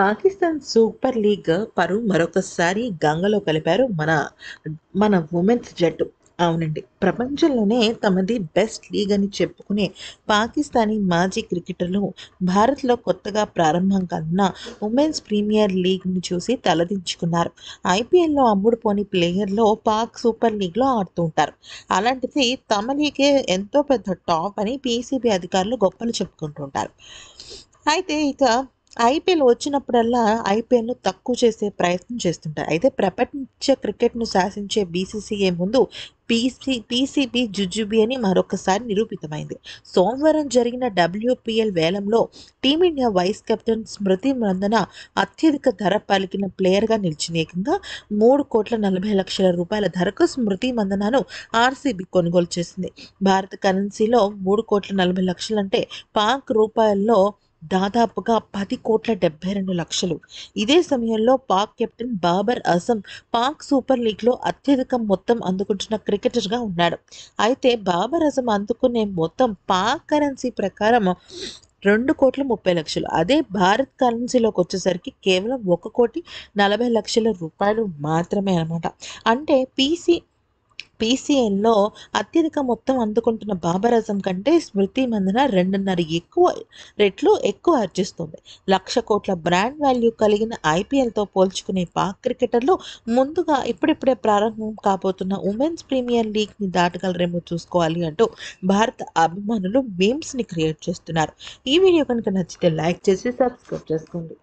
Pakistan super league పరు మరొకసారి గంగలో కలిపారు మన మన ఉమెన్స్ జట్టు అవునండి ప్రపంచంలోనే తమది బెస్ట్ లీగ్ అని చెప్పుకునే పాకిస్తానీ మాజీ క్రికెటర్లు భారత్లో కొత్తగా ప్రారంభం కానున్న ఉమెన్స్ ప్రీమియర్ లీగ్ను చూసి తలదించుకున్నారు ఐపీఎల్లో అమ్ముడు పోని ప్లేయర్లో పాక్ సూపర్ లీగ్లో ఆడుతూ ఉంటారు అలాంటిది తమ లీగే ఎంతో పెద్ద టాప్ అని పీసీబీ అధికారులు గొప్పలు చెప్పుకుంటుంటారు అయితే ఇక ఐపీఎల్ వచ్చినప్పుడల్లా ఐపీఎల్ను తక్కువ చేసే ప్రయత్నం చేస్తుంటారు అయితే ప్రపంచ క్రికెట్ను శాసించే బీసీసీఏ ముందు పీసీ పీసీబీ జుజుబీ అని మరొకసారి నిరూపితమైంది సోమవారం జరిగిన డబ్ల్యూపీఎల్ వేలంలో Team India vice captain Smriti Mandhana అత్యధిక ధర పలికిన ప్లేయర్గా నిలిచిన ఏకంగా మూడు కోట్ల నలభై లక్షల రూపాయల ధరకు స్మృతి మందనను ఆర్సీబీ కొనుగోలు చేసింది భారత కరెన్సీలో మూడు కోట్ల నలభై లక్షలంటే పాక్ రూపాయల్లో దాదాపుగా పది కోట్ల డెబ్బై రెండు లక్షలు ఇదే సమయంలో పాక్ కెప్టెన్ బాబర్ అసం పాక్ సూపర్ లీగ్లో అత్యధిక మొత్తం అందుకుంటున్న క్రికెటర్గా ఉన్నాడు అయితే బాబర్ అసం అందుకునే మొత్తం పాక్ కరెన్సీ ప్రకారం రెండు కోట్ల ముప్పై లక్షలు అదే భారత్ కరెన్సీలోకి వచ్చేసరికి కేవలం ఒక కోటి నలభై లక్షల రూపాయలు మాత్రమే అనమాట అంటే పీసీ పీసీఎల్లో అత్యధిక మొత్తం అందుకుంటున్న బాబరాజం కంటే స్మృతి మందన రెండున్నర ఎక్కువ రెట్లు ఎక్కువ ఆర్జిస్తుంది లక్ష కోట్ల బ్రాండ్ వాల్యూ కలిగిన ఐపీఎల్తో పోల్చుకునే పాక్ క్రికెటర్లు ముందుగా ఇప్పుడిప్పుడే ప్రారంభం కాబోతున్న ఉమెన్స్ ప్రీమియర్ లీగ్ని దాటగలరేమో చూసుకోవాలి అంటూ భారత అభిమానులు మీమ్స్ని క్రియేట్ చేస్తున్నారు ఈ వీడియో కనుక నచ్చితే లైక్ చేసి సబ్స్క్రైబ్ చేసుకోండి